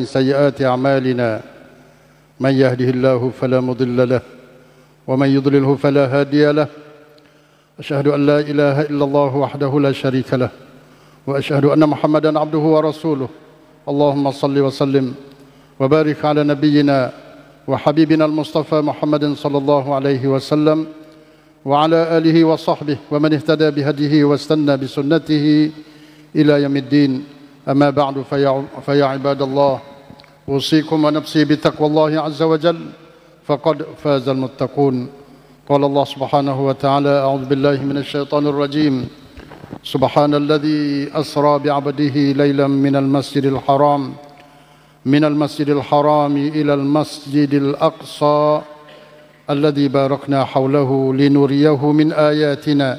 من سيئات أعمالنا من يهده الله فلا مضل له ومن يضلله فلا هادي له أشهد أن لا إله إلا الله وحده لا شريك له وأشهد أن محمدا عبده ورسوله اللهم صل وسلم وبارك على نبينا وحبيبنا المصطفى محمد صلى الله عليه وسلم وعلى آله وصحبه ومن اهتدى بهديه واستنى بسنته إلى يوم الدين أما بعد فيا, عباد الله أوصيكم ونفسي بتقوى الله عز وجل فقد فاز المتقون قال الله سبحانه وتعالى أعوذ بالله من الشيطان الرجيم سبحان الذي أسرى بعبده ليلا من المسجد الحرام من المسجد الحرام إلى المسجد الأقصى الذي باركنا حوله لنريه من آياتنا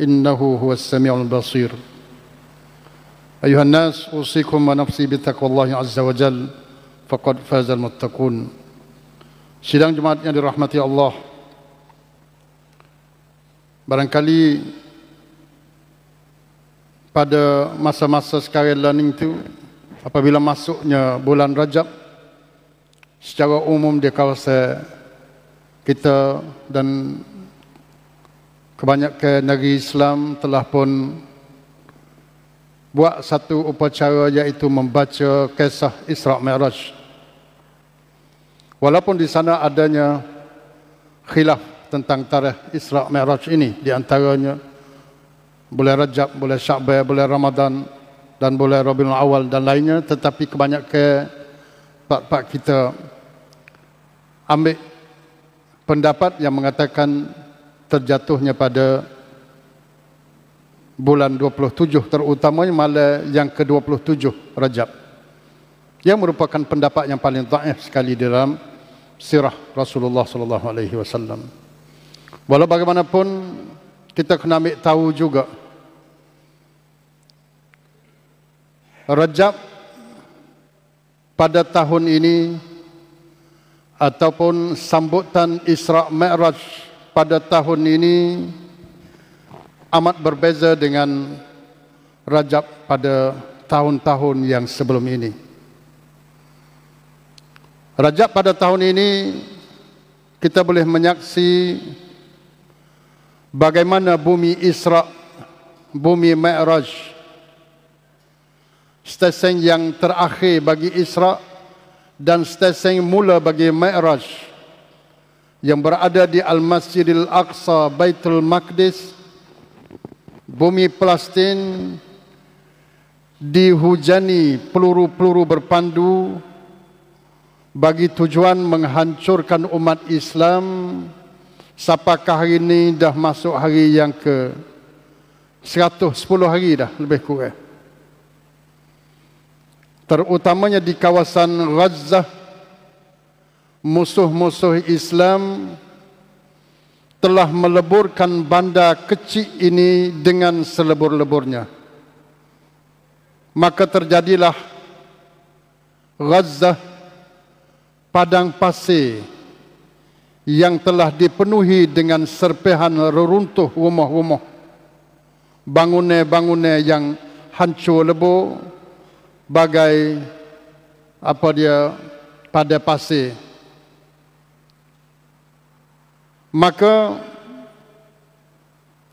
إنه هو السميع البصير أيها الناس أوصيكم ونفسي بتقوى الله عز وجل faqad fazal muttaqun sidang jemaat yang dirahmati Allah barangkali pada masa-masa sekarang learning tu apabila masuknya bulan Rajab secara umum dia kawasan kita dan kebanyakan negeri Islam telah pun buat satu upacara iaitu membaca kisah Isra Mi'raj. Walaupun di sana adanya khilaf tentang tarikh Isra Mi'raj ini di antaranya boleh Rajab, boleh Syakbah, boleh Ramadan dan boleh Rabiul Awal dan lainnya tetapi kebanyakan pak-pak kita ambil pendapat yang mengatakan terjatuhnya pada bulan 27 terutamanya malam yang ke-27 Rajab. Yang merupakan pendapat yang paling dhaif sekali dalam sirah Rasulullah sallallahu alaihi wasallam. Walau bagaimanapun kita kena ambil tahu juga Rajab pada tahun ini ataupun sambutan Isra Mi'raj pada tahun ini amat berbeza dengan Rajab pada tahun-tahun yang sebelum ini. Rajab pada tahun ini kita boleh menyaksi bagaimana bumi Isra, bumi Mi'raj, stesen yang terakhir bagi Isra dan stesen mula bagi Mi'raj yang berada di Al-Masjidil Aqsa Baitul Maqdis, bumi Palestin dihujani peluru-peluru berpandu bagi tujuan menghancurkan umat Islam sapakah hari ini dah masuk hari yang ke 110 hari dah lebih kurang terutamanya di kawasan Gaza musuh-musuh Islam telah meleburkan bandar kecil ini dengan selebur-leburnya. Maka terjadilah Gaza padang pasir yang telah dipenuhi dengan serpehan reruntuh rumah-rumah. Bangunan-bangunan yang hancur lebur bagai apa dia pada pasir maka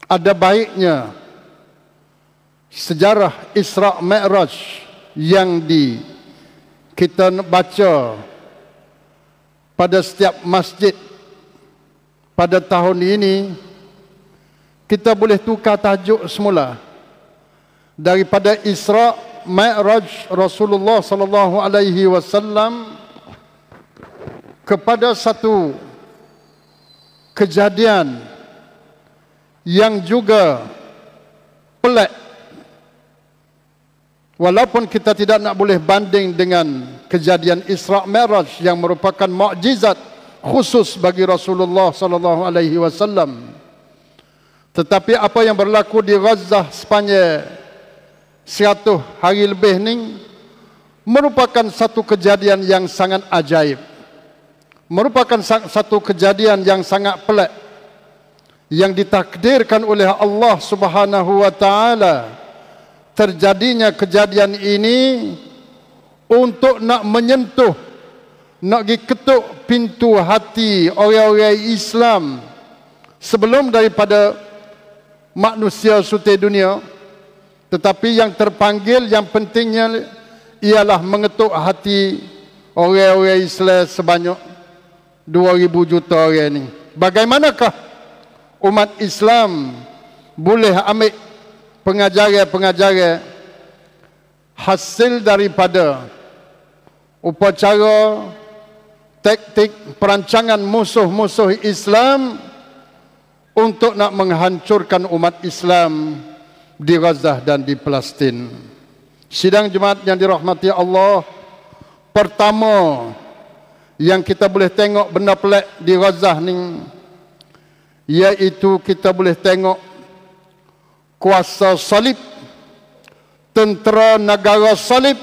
ada baiknya sejarah Isra Mi'raj yang di kita baca pada setiap masjid pada tahun ini kita boleh tukar tajuk semula daripada Isra Mi'raj Rasulullah sallallahu alaihi wasallam kepada satu kejadian yang juga pelik walaupun kita tidak nak boleh banding dengan kejadian Isra Mi'raj yang merupakan mukjizat khusus bagi Rasulullah sallallahu alaihi wasallam tetapi apa yang berlaku di Gaza sepanjang 100 hari lebih ini merupakan satu kejadian yang sangat ajaib merupakan satu kejadian yang sangat pelik yang ditakdirkan oleh Allah Subhanahu wa taala terjadinya kejadian ini untuk nak menyentuh nak gi ketuk pintu hati orang-orang Islam sebelum daripada manusia sute dunia tetapi yang terpanggil yang pentingnya ialah mengetuk hati orang-orang Islam sebanyak 2000 juta orang ni. Bagaimanakah umat Islam boleh ambil pengajaran-pengajaran hasil daripada upacara taktik perancangan musuh-musuh Islam untuk nak menghancurkan umat Islam di Gaza dan di Palestin. Sidang jemaat yang dirahmati Allah pertama yang kita boleh tengok benda pelik di Razah ni iaitu kita boleh tengok kuasa salib tentera negara salib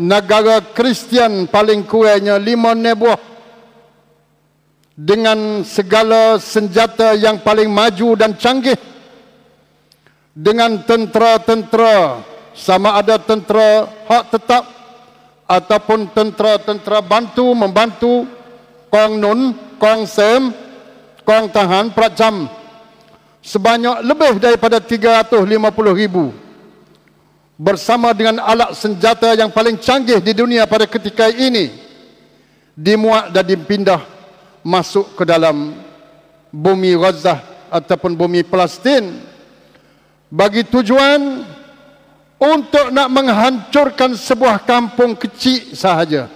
negara Kristian paling kurangnya lima nebuah dengan segala senjata yang paling maju dan canggih dengan tentera-tentera sama ada tentera hak tetap ataupun tentera-tentera bantu membantu kong nun, kong sem, kong tahan, pracam sebanyak lebih daripada 350 ribu bersama dengan alat senjata yang paling canggih di dunia pada ketika ini dimuat dan dipindah masuk ke dalam bumi Gaza ataupun bumi Palestin bagi tujuan untuk nak menghancurkan sebuah kampung kecil sahaja.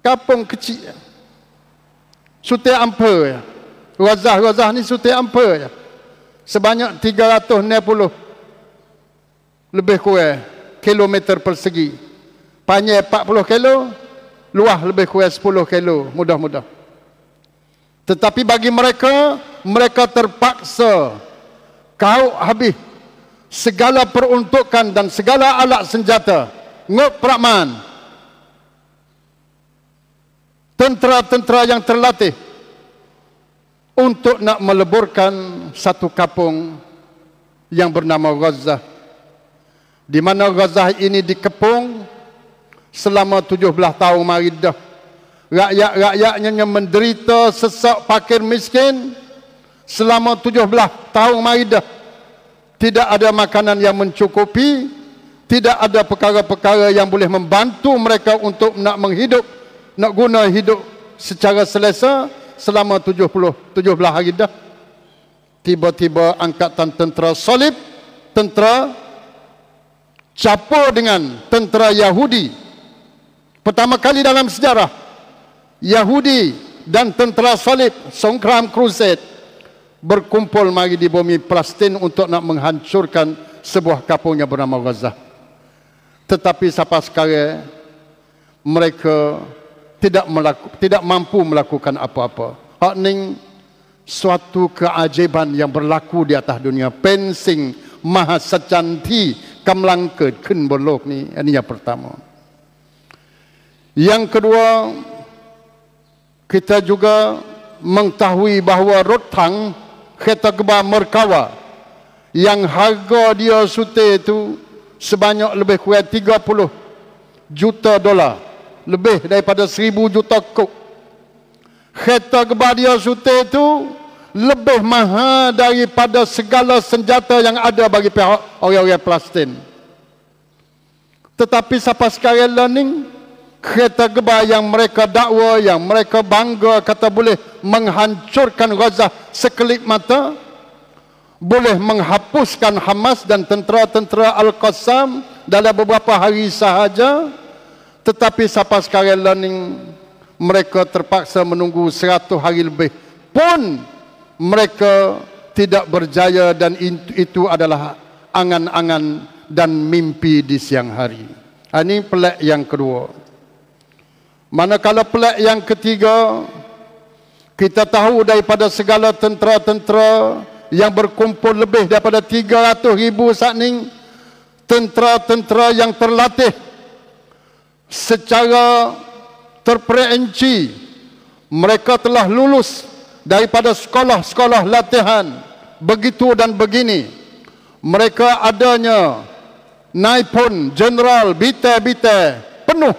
Kampung kecil. Sutia ampe, Ya. Razah-razah ni Sutia ampe, Ya. Sebanyak 390 lebih kurang kilometer persegi. Panjang 40 kilo, luah lebih kurang 10 kilo, mudah-mudah. Tetapi bagi mereka, mereka terpaksa kau habis segala peruntukan dan segala alat senjata Ngok Prakman tentera-tentera yang terlatih untuk nak meleburkan satu kapung yang bernama Gaza di mana Gaza ini dikepung selama 17 tahun mari dah rakyat-rakyatnya yang menderita sesak pakir miskin selama tujuh belah tahun mari tidak ada makanan yang mencukupi, tidak ada perkara-perkara yang boleh membantu mereka untuk nak menghidup, nak guna hidup secara selesa selama 70 17 hari dah. Tiba-tiba angkatan tentera salib, tentera capur dengan tentera Yahudi. Pertama kali dalam sejarah Yahudi dan tentera salib Songkram Crusade berkumpul mari di bumi Palestin untuk nak menghancurkan sebuah kampung yang bernama Gaza. Tetapi sampai sekarang mereka tidak melaku, tidak mampu melakukan apa-apa. Hak ning suatu keajaiban yang berlaku di atas dunia. Pensing maha secanti kamlangkeut keun berlok ni. Ini eh, yang pertama. Yang kedua kita juga mengetahui bahawa Rotang kereta gebar Merkawa yang harga dia sute itu sebanyak lebih kurang 30 juta dolar lebih daripada 1000 juta kok kereta gebar dia sute itu lebih mahal daripada segala senjata yang ada bagi pihak orang-orang Palestin tetapi siapa sekarang learning kereta gebar yang mereka dakwa, yang mereka bangga kata boleh menghancurkan Gaza sekelip mata, boleh menghapuskan Hamas dan tentera-tentera Al-Qassam dalam beberapa hari sahaja. Tetapi sampai sekarang learning mereka terpaksa menunggu 100 hari lebih pun mereka tidak berjaya dan itu adalah angan-angan dan mimpi di siang hari. Ha, ini pelik yang kedua. Manakala pelik yang ketiga, kita tahu daripada segala tentera-tentera yang berkumpul lebih daripada 300 ribu saat ini, tentera-tentera yang terlatih secara terperinci, mereka telah lulus daripada sekolah-sekolah latihan begitu dan begini. Mereka adanya naipun, jeneral, bite-bite, penuh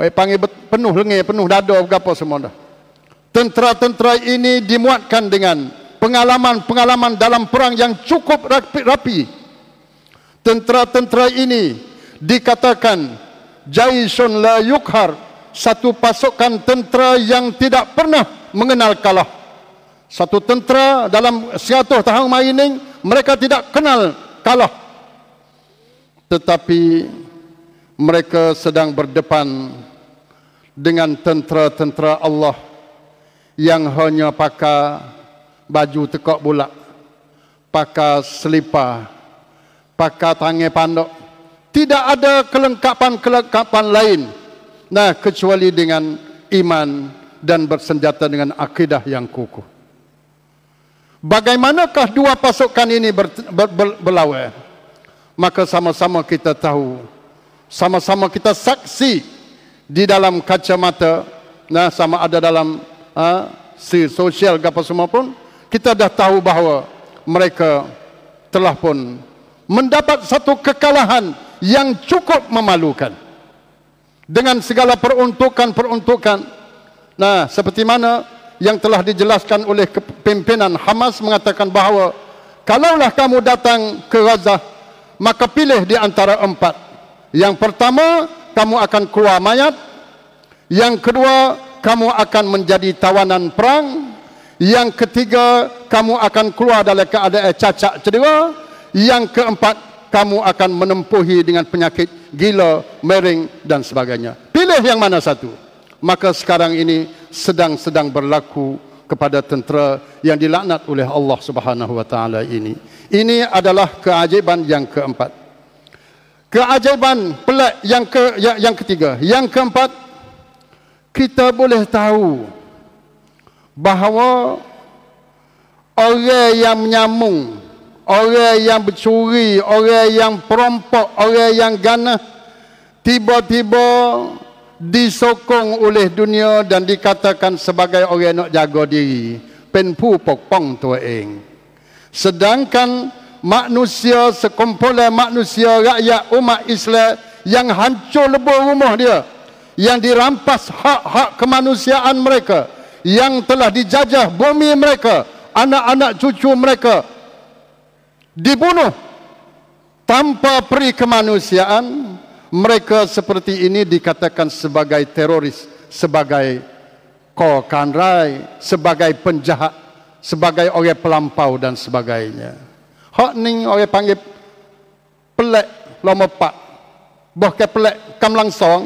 Orang panggil penuh lengir, penuh dada, apa semua dah. Tentera-tentera ini dimuatkan dengan pengalaman-pengalaman dalam perang yang cukup rapi-rapi. Tentera-tentera ini dikatakan Jaishon la Yukhar, satu pasukan tentera yang tidak pernah mengenal kalah. Satu tentera dalam 100 tahun mining mereka tidak kenal kalah. Tetapi mereka sedang berdepan dengan tentera-tentera Allah yang hanya pakai baju tekok bulat, pakai selipar, pakai tangan pandok. Tidak ada kelengkapan-kelengkapan lain nah kecuali dengan iman dan bersenjata dengan akidah yang kukuh. Bagaimanakah dua pasukan ini ber, ber, ber, berlawan? Maka sama-sama kita tahu, sama-sama kita saksi di dalam kacamata nah sama ada dalam ha, si sosial ke apa semua pun kita dah tahu bahawa mereka telah pun mendapat satu kekalahan yang cukup memalukan dengan segala peruntukan-peruntukan nah seperti mana yang telah dijelaskan oleh kepimpinan Hamas mengatakan bahawa kalaulah kamu datang ke Gaza maka pilih di antara empat yang pertama kamu akan keluar mayat. Yang kedua, kamu akan menjadi tawanan perang. Yang ketiga, kamu akan keluar dari keadaan cacat cedera. Yang keempat, kamu akan menempuhi dengan penyakit gila, mering dan sebagainya. Pilih yang mana satu. Maka sekarang ini sedang-sedang berlaku kepada tentera yang dilaknat oleh Allah Subhanahu wa taala ini. Ini adalah keajaiban yang keempat keajaiban pelat yang ke yang, yang ketiga yang keempat kita boleh tahu bahawa orang yang menyamung orang yang bercuri orang yang perompok, orang yang ganas tiba-tiba disokong oleh dunia dan dikatakan sebagai orang yang nak jaga diri penpu pokpong tua ing. sedangkan manusia sekumpulan manusia rakyat umat Islam yang hancur lebur rumah dia yang dirampas hak-hak kemanusiaan mereka yang telah dijajah bumi mereka anak-anak cucu mereka dibunuh tanpa peri kemanusiaan mereka seperti ini dikatakan sebagai teroris sebagai kokanrai sebagai penjahat sebagai orang pelampau dan sebagainya Hak ni orang panggil pelek lama pak. Bahkan pelek kam langsung.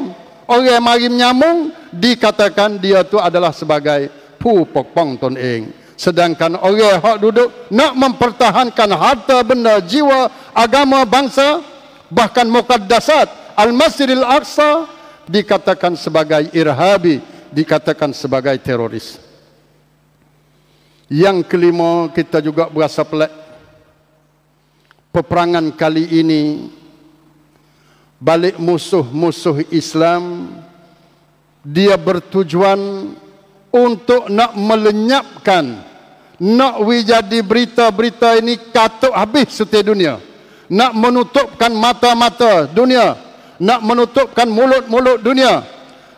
Orang mari menyamung dikatakan dia tu adalah sebagai pu pokpong ton ing. Sedangkan orang hak duduk nak mempertahankan harta benda jiwa agama bangsa bahkan mukaddasat Al-Masjidil Aqsa dikatakan sebagai irhabi, dikatakan sebagai teroris. Yang kelima kita juga berasa pelik peperangan kali ini balik musuh-musuh Islam dia bertujuan untuk nak melenyapkan nak wijadi berita-berita ini katuk habis setiap dunia nak menutupkan mata-mata dunia nak menutupkan mulut-mulut dunia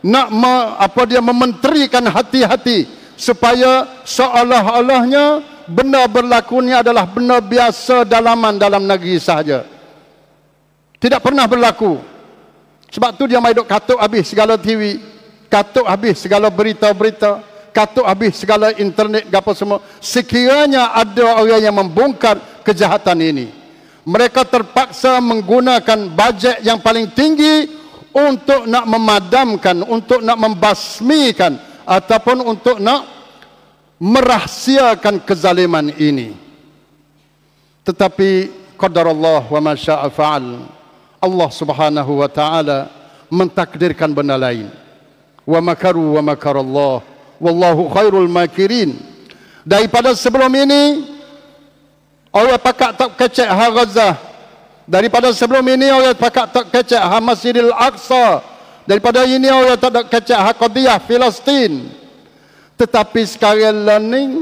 nak me, apa dia mementerikan hati-hati supaya seolah-olahnya hati hati supaya seolah olahnya benda berlaku ni adalah benda biasa dalaman dalam negeri sahaja. Tidak pernah berlaku. Sebab tu dia maiduk katuk habis segala TV, katuk habis segala berita-berita, katuk habis segala internet gapo semua. Sekiranya ada orang yang membongkar kejahatan ini, mereka terpaksa menggunakan bajet yang paling tinggi untuk nak memadamkan, untuk nak membasmikan ataupun untuk nak merahsiakan kezaliman ini. Tetapi qadar Allah wa masya'a fa'al. Allah subhanahu wa ta'ala mentakdirkan benda lain. Wa makaru wa makaru Allah. Wallahu khairul makirin. Daripada sebelum ini, orang pakat tak kecek ha'gazah. Daripada sebelum ini, orang pakat tak kecek ha'masidil aqsa. Daripada ini, orang tak kecek ha'qadiyah Filastin. Filastin. Tetapi sekarang learning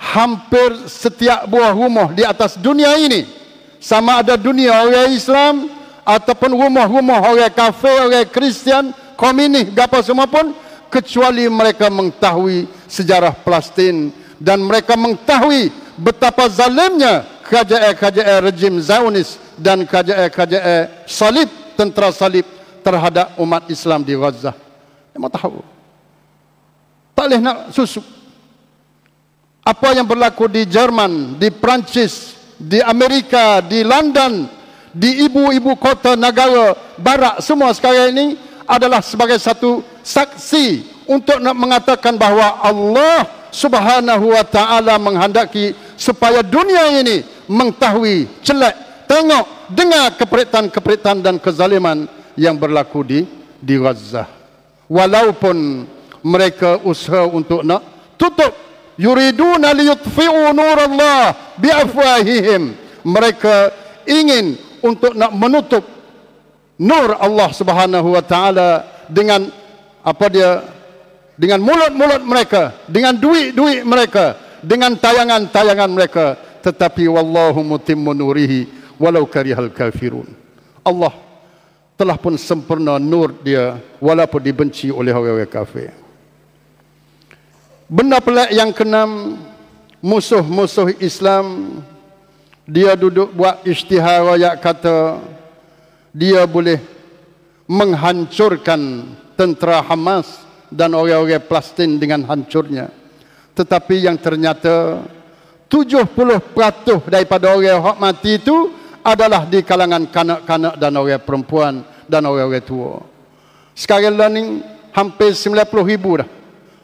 hampir setiap buah rumah di atas dunia ini sama ada dunia orang Islam ataupun rumah-rumah orang kafe orang Kristian, komunis, gapa semua pun kecuali mereka mengetahui sejarah Palestin dan mereka mengetahui betapa zalimnya kerajaan-kerajaan rejim Zionis dan kerajaan-kerajaan salib tentera salib terhadap umat Islam di Gaza. Mereka tahu. Tak boleh nak susu. Apa yang berlaku di Jerman, di Perancis, di Amerika, di London, di ibu-ibu kota negara barat semua sekarang ini adalah sebagai satu saksi untuk nak mengatakan bahawa Allah Subhanahu wa taala menghendaki supaya dunia ini mengetahui celak tengok dengar keperitan-keperitan dan kezaliman yang berlaku di di Gaza walaupun mereka usaha untuk nak tutup yuriduna liyutfi'u nurallah afwahihim. mereka ingin untuk nak menutup nur Allah Subhanahu wa taala dengan apa dia dengan mulut-mulut mereka dengan duit-duit mereka dengan tayangan-tayangan mereka tetapi wallahu mutimmu nurihi walau karihal kafirun Allah telah pun sempurna nur dia walaupun dibenci oleh orang-orang kafir Benda pelik yang keenam musuh-musuh Islam dia duduk buat istihara yang kata dia boleh menghancurkan tentera Hamas dan orang-orang Palestin dengan hancurnya. Tetapi yang ternyata 70% daripada orang yang mati itu adalah di kalangan kanak-kanak dan orang perempuan dan orang-orang tua. Sekarang learning hampir 90 ribu dah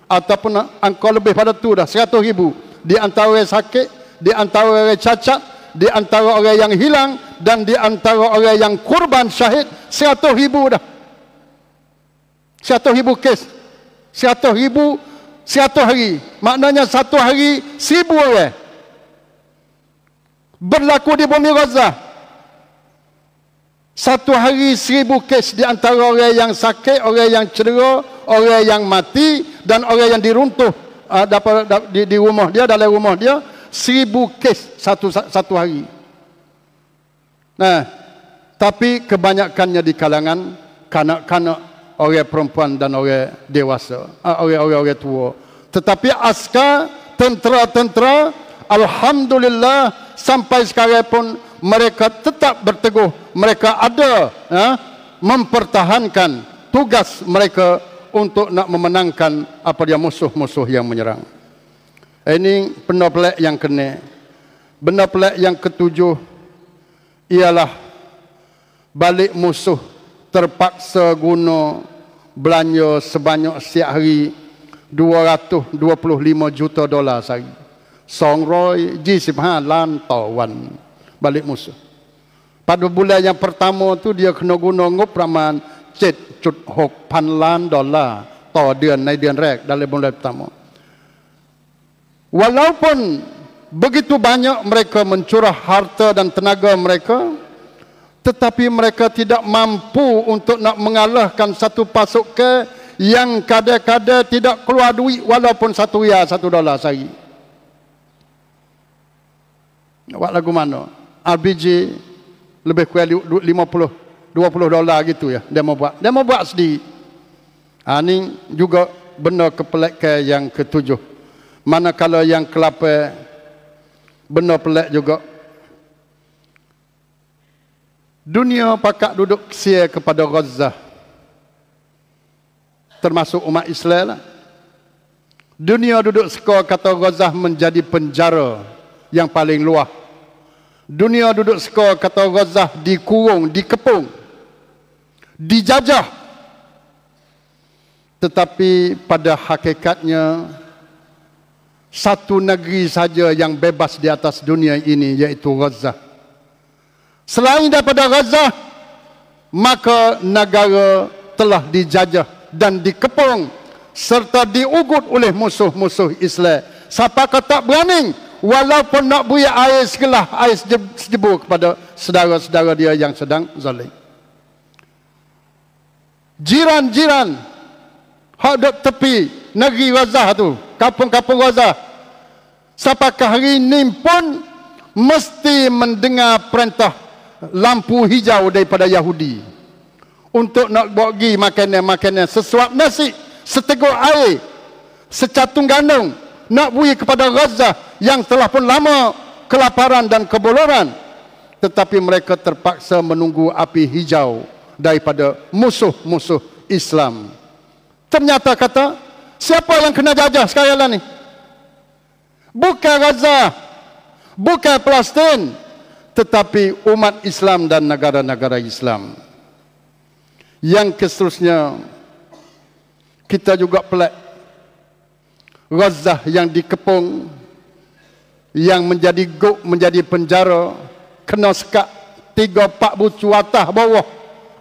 ataupun engkau lebih pada tu dah 100 ribu di antara orang sakit di antara orang cacat di antara orang yang hilang dan di antara orang yang kurban syahid 100 ribu dah 100 ribu kes 100 ribu 100 hari maknanya satu hari 1000 orang berlaku di bumi Gaza satu hari seribu kes di antara orang yang sakit, orang yang cedera, orang yang mati, dan orang yang diruntuh ah, dapat, dapat, di, di rumah dia dalam rumah dia seribu kes satu satu hari. Nah, tapi kebanyakannya di kalangan kanak-kanak, orang perempuan dan orang dewasa, orang-orang ah, tua. Tetapi askar tentera-tentera alhamdulillah sampai sekarang pun mereka tetap berteguh, mereka ada ya, mempertahankan tugas mereka untuk nak memenangkan apa dia musuh-musuh yang menyerang. Ini benda pelik yang kena. Benda pelik yang ketujuh ialah balik musuh terpaksa guna belanja sebanyak setiap hari 225 juta dolar sehari. Songroy, G15 ha, lantauan balik musuh. Pada bulan yang pertama tu dia kena guna ngup raman cet 1.6พันล้านดอลลาร์ต่อเดือนในเดือนแรกดาเลบุลเลตามอ walaupun begitu banyak mereka mencurah harta dan tenaga mereka tetapi mereka tidak mampu untuk nak mengalahkan satu pasukan yang kadang-kadang tidak keluar duit walaupun satu ya satu dolar sehari. Nak buat lagu mana? RBJ lebih kurang 50 20 dolar gitu ya dia mau buat dia mau buat sendiri ha, ini juga benda kepelik ke yang ketujuh manakala yang kelapa benda pelik juga dunia pakak duduk sia kepada Gaza termasuk umat Islam lah. dunia duduk skor kata Gaza menjadi penjara yang paling luah dunia duduk sekolah kata Gaza dikurung dikepung dijajah tetapi pada hakikatnya satu negeri saja yang bebas di atas dunia ini iaitu Gaza selain daripada Gaza maka negara telah dijajah dan dikepung serta diugut oleh musuh-musuh Islam siapa kata berani walaupun nak buih air segelah air sejebur kepada saudara-saudara dia yang sedang zalim jiran-jiran hadap tepi negeri Wazah tu, kampung-kampung Wazah. Sampakah hari ini pun mesti mendengar perintah lampu hijau daripada Yahudi untuk nak buat pergi makanan-makanan sesuap nasi, seteguk air, secatung gandum nak bui kepada Gaza yang telah pun lama kelaparan dan keboloran tetapi mereka terpaksa menunggu api hijau daripada musuh-musuh Islam. Ternyata kata, siapa yang kena jajah sekarang lah ni? Bukan Gaza, bukan Palestin, tetapi umat Islam dan negara-negara Islam. Yang seterusnya kita juga pelak Gaza yang dikepung yang menjadi gok menjadi penjara kena sekat tiga pak bucu atas bawah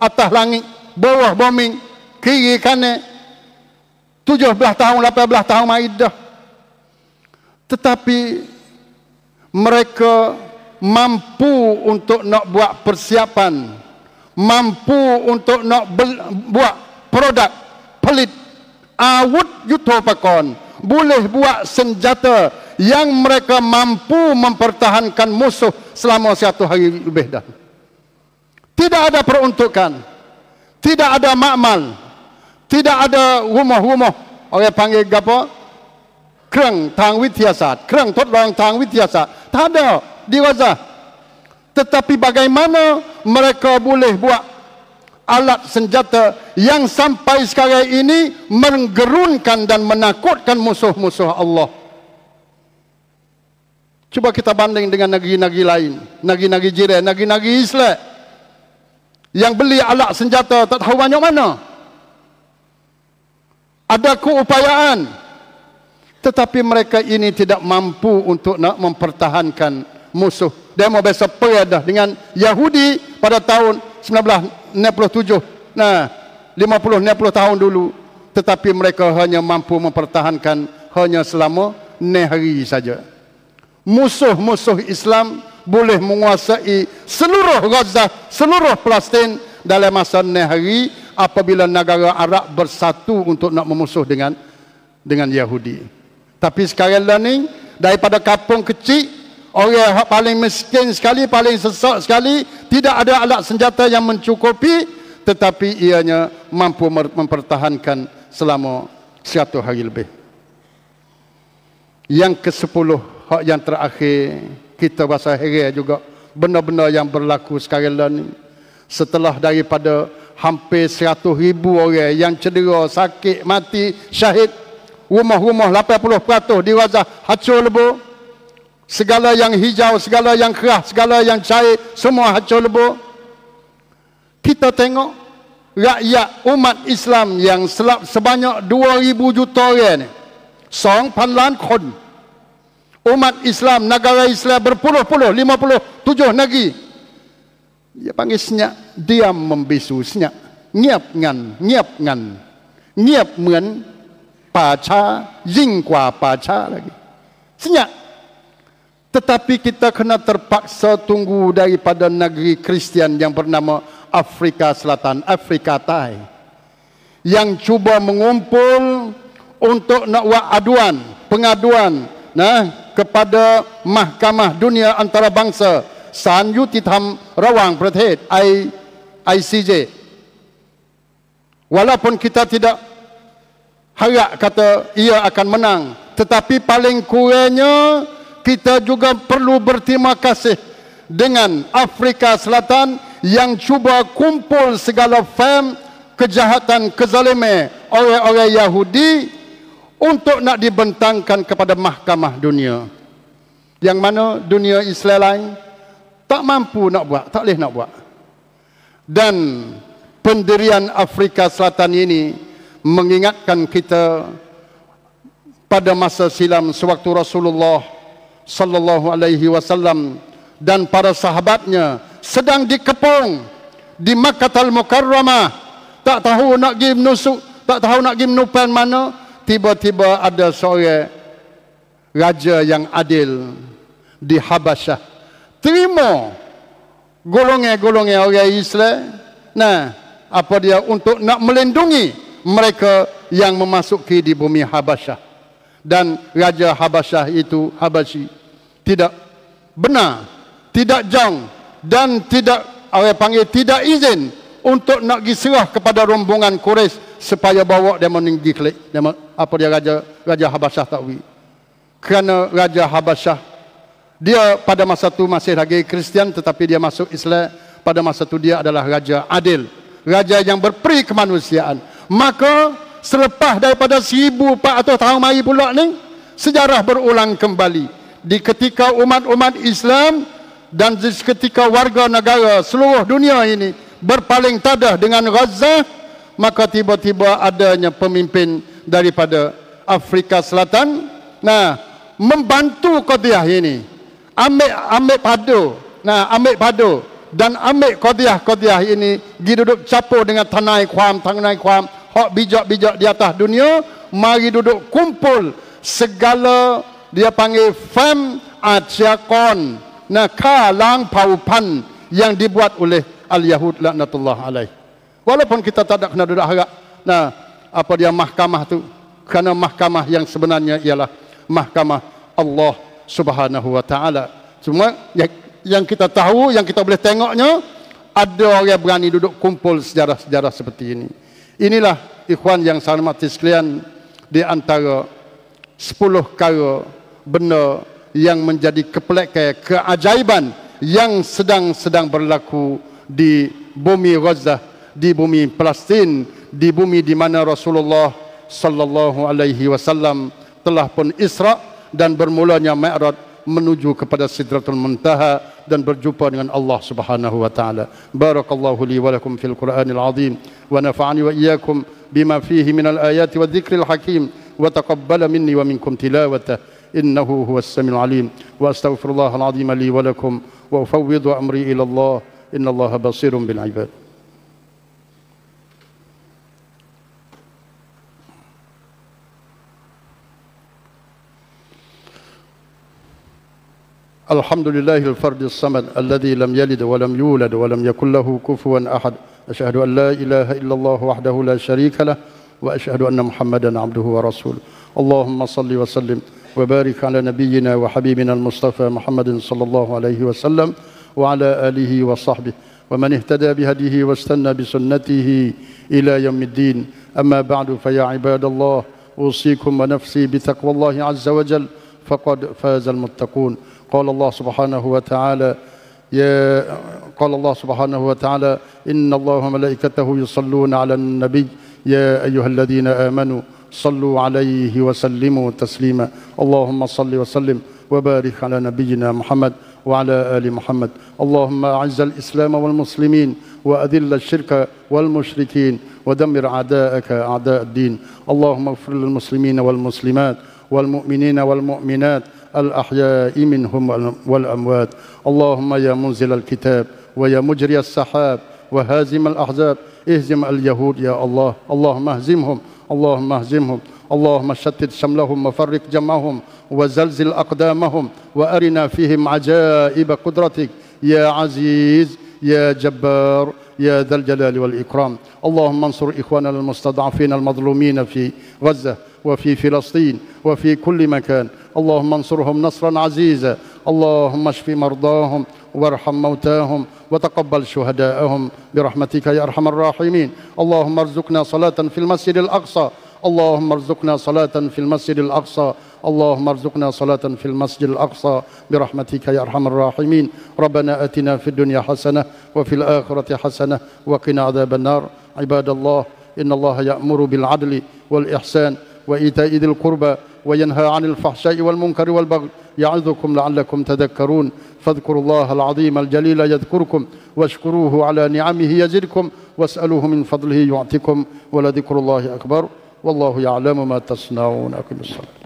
atas langit, bawah bumi, kiri kanan. 17 tahun, 18 tahun maidah. Tetapi mereka mampu untuk nak buat persiapan. Mampu untuk nak buat produk pelit. Awud yutopakon. Boleh buat senjata yang mereka mampu mempertahankan musuh selama satu hari lebih dah. Tidak ada peruntukan. Tidak ada makmal. Tidak ada rumah-rumah. Orang panggil apa? kerang tang witiasat. Kereng todong tang witiasat. Tak ada di Gaza. Tetapi bagaimana mereka boleh buat alat senjata yang sampai sekarang ini menggerunkan dan menakutkan musuh-musuh Allah. Cuba kita banding dengan negeri-negeri lain, negeri-negeri jiran, negeri-negeri Islam yang beli alat senjata tak tahu banyak mana. Ada keupayaan tetapi mereka ini tidak mampu untuk nak mempertahankan musuh. Dia Demo besar peradah dengan Yahudi pada tahun 1967. Nah, 50-60 tahun dulu. Tetapi mereka hanya mampu mempertahankan hanya selama nehari saja. Musuh-musuh Islam boleh menguasai seluruh Gaza, seluruh Palestin dalam masa nehari apabila negara Arab bersatu untuk nak memusuh dengan dengan Yahudi. Tapi sekarang lah ni daripada kampung kecil orang yang paling miskin sekali, paling sesak sekali, tidak ada alat senjata yang mencukupi tetapi ianya mampu mempertahankan selama satu hari lebih. Yang ke-10 hak yang terakhir kita rasa heran juga benda-benda yang berlaku sekarang ini setelah daripada hampir seratus ribu orang yang cedera, sakit, mati, syahid rumah-rumah 80% dirazah hancur lebur segala yang hijau, segala yang kerah, segala yang cair semua hancur lebur kita tengok rakyat umat Islam yang selap sebanyak 2000 juta orang ni song panlan khun umat Islam negara Islam berpuluh-puluh 57 negeri dia panggil senyap diam membisu senyap ngiap ngan ngiap ngan ngiap mengan paca jing kwa paca lagi senyap tetapi kita kena terpaksa tunggu daripada negeri Kristian yang bernama Afrika Selatan, Afrika Thai yang cuba mengumpul untuk nak buat aduan, pengaduan nah kepada Mahkamah Dunia Antarabangsa Sanyu Yutitham Rawang Pratet ICJ Walaupun kita tidak harap kata ia akan menang tetapi paling kurangnya kita juga perlu berterima kasih dengan Afrika Selatan yang cuba kumpul segala fam kejahatan kezalime oleh-oleh Yahudi untuk nak dibentangkan kepada mahkamah dunia yang mana dunia Islam lain tak mampu nak buat, tak boleh nak buat. Dan pendirian Afrika Selatan ini mengingatkan kita pada masa silam sewaktu Rasulullah sallallahu alaihi wasallam dan para sahabatnya sedang dikepung di Makkah Al-Mukarramah tak tahu nak pergi menusuk tak tahu nak pergi menupan mana tiba-tiba ada seorang raja yang adil di Habasyah terima golongan-golongan orang Islam nah apa dia untuk nak melindungi mereka yang memasuki di bumi Habasyah dan raja Habasyah itu Habasyi tidak benar tidak jang dan tidak orang panggil tidak izin untuk nak diserah kepada rombongan Quraisy supaya bawa dia meninggi dia apa dia raja raja Habasyah Ta'wi. Kerana raja Habasyah dia pada masa itu masih lagi Kristian tetapi dia masuk Islam pada masa itu dia adalah raja adil, raja yang berperi kemanusiaan. Maka selepas daripada 1400 tahun mari pula ni sejarah berulang kembali di ketika umat-umat Islam dan di ketika warga negara seluruh dunia ini berpaling tadah dengan Gaza maka tiba-tiba adanya pemimpin daripada Afrika Selatan. Nah, membantu Qadiyah ini. Ambil ambil padu. Nah, ambil padu dan ambil Qadiyah-Qadiyah ini duduk capur dengan tanai kuam, tanai kuam, hok bijak-bijak di atas dunia, mari duduk kumpul segala dia panggil fam atyakon nah kalang paupan yang dibuat oleh al-yahud laknatullah alaih walaupun kita tak ada kena duduk harap nah apa dia mahkamah tu kerana mahkamah yang sebenarnya ialah mahkamah Allah Subhanahu wa taala cuma yang, yang kita tahu yang kita boleh tengoknya ada orang yang berani duduk kumpul sejarah-sejarah seperti ini inilah ikhwan yang saya hormati sekalian di antara 10 perkara benda yang menjadi kepelekan keajaiban yang sedang-sedang berlaku di bumi Gaza, di bumi Palestin, di bumi di mana Rasulullah sallallahu alaihi wasallam telah pun Isra dan bermulanya Mi'raj menuju kepada Sidratul Muntaha dan berjumpa dengan Allah Subhanahu wa taala. Barakallahu li wa lakum fil Qur'anil Azim wa nafa'ani wa iyyakum bima fihi min al-ayat wa dhikril hakim wa taqabbala minni wa minkum tilawatahu innahu huwas samiul alim wa astaghfirullahal azim li wa lakum wa ufawwidu amri ila Allah innallaha basirun bil 'ibad. الحمد لله الفرد الصمد الذي لم يلد ولم يولد ولم يكن له كفوا أحد أشهد أن لا إله إلا الله وحده لا شريك له وأشهد أن محمدا عبده ورسوله اللهم صل وسلم وبارك على نبينا وحبيبنا المصطفى محمد صلى الله عليه وسلم وعلى آله وصحبه ومن اهتدى بهديه واستنى بسنته إلى يوم الدين أما بعد فيا عباد الله أوصيكم ونفسي بتقوى الله عز وجل فقد فاز المتقون قال الله سبحانه وتعالى يا قال الله سبحانه وتعالى إن الله وملائكته يصلون على النبي يا أيها الذين آمنوا صلوا عليه وسلموا تسليما اللهم صل وسلم وبارك على نبينا محمد وعلى آل محمد اللهم أعز الإسلام والمسلمين وأذل الشرك والمشركين ودمر أعداءك أعداء الدين اللهم اغفر للمسلمين والمسلمات والمؤمنين والمؤمنات الأحياء منهم والأموات اللهم يا منزل الكتاب ويا مجري السحاب وهازم الأحزاب اهزم اليهود يا الله اللهم اهزمهم اللهم اهزمهم اللهم شتت شملهم وفرق جمعهم وزلزل أقدامهم وأرنا فيهم عجائب قدرتك يا عزيز يا جبار يا ذا الجلال والإكرام اللهم انصر إخواننا المستضعفين المظلومين في غزة وفي فلسطين وفي كل مكان اللهم انصرهم نصرا عزيزا اللهم اشف مرضاهم وارحم موتاهم وتقبل شهداءهم برحمتك يا ارحم الراحمين اللهم ارزقنا صلاه في المسجد الاقصى اللهم ارزقنا صلاة في المسجد الأقصى اللهم ارزقنا صلاة في المسجد الأقصى برحمتك يا أرحم الراحمين ربنا أتنا في الدنيا حسنة وفي الآخرة حسنة وقنا عذاب النار عباد الله إن الله يأمر بالعدل والإحسان وإيتاء ذي القربى وينهى عن الفحشاء والمنكر والبغي يعظكم لعلكم تذكرون فاذكروا الله العظيم الجليل يذكركم واشكروه على نعمه يزدكم واسألوه من فضله يعطكم ولذكر الله أكبر والله يعلم ما تصنعون أقم الصلاة